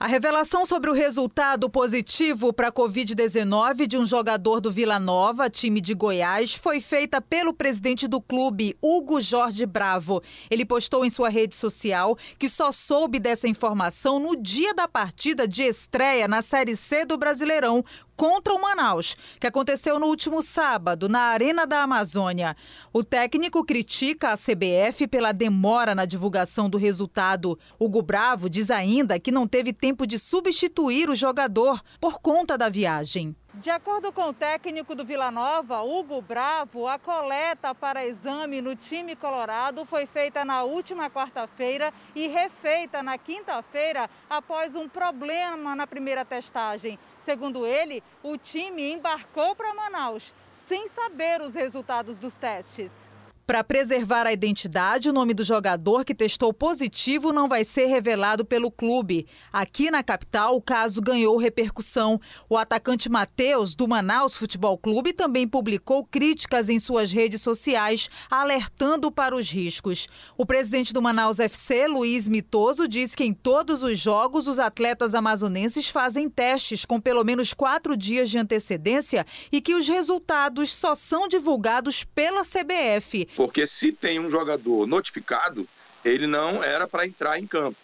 A revelação sobre o resultado positivo para a Covid-19 de um jogador do Vila Nova, time de Goiás, foi feita pelo presidente do clube, Hugo Jorge Bravo. Ele postou em sua rede social que só soube dessa informação no dia da partida de estreia na Série C do Brasileirão, contra o Manaus, que aconteceu no último sábado, na Arena da Amazônia. O técnico critica a CBF pela demora na divulgação do resultado. Hugo Bravo diz ainda que não teve tempo de substituir o jogador por conta da viagem. De acordo com o técnico do Vila Nova, Hugo Bravo, a coleta para exame no time colorado foi feita na última quarta-feira e refeita na quinta-feira após um problema na primeira testagem. Segundo ele, o time embarcou para Manaus sem saber os resultados dos testes. Para preservar a identidade, o nome do jogador que testou positivo não vai ser revelado pelo clube. Aqui na capital, o caso ganhou repercussão. O atacante Matheus, do Manaus Futebol Clube, também publicou críticas em suas redes sociais, alertando para os riscos. O presidente do Manaus FC, Luiz Mitoso, diz que em todos os jogos os atletas amazonenses fazem testes com pelo menos quatro dias de antecedência e que os resultados só são divulgados pela CBF. Porque se tem um jogador notificado, ele não era para entrar em campo.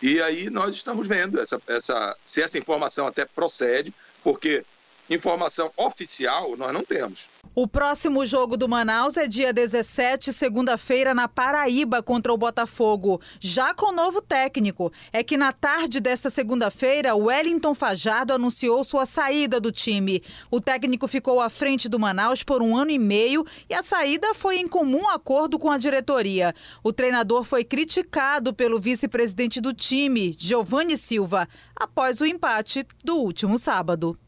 E aí nós estamos vendo essa, essa, se essa informação até procede, porque informação oficial nós não temos. O próximo jogo do Manaus é dia 17, segunda-feira, na Paraíba, contra o Botafogo. Já com novo técnico. É que na tarde desta segunda-feira, Wellington Fajardo anunciou sua saída do time. O técnico ficou à frente do Manaus por um ano e meio e a saída foi em comum acordo com a diretoria. O treinador foi criticado pelo vice-presidente do time, Giovanni Silva, após o empate do último sábado.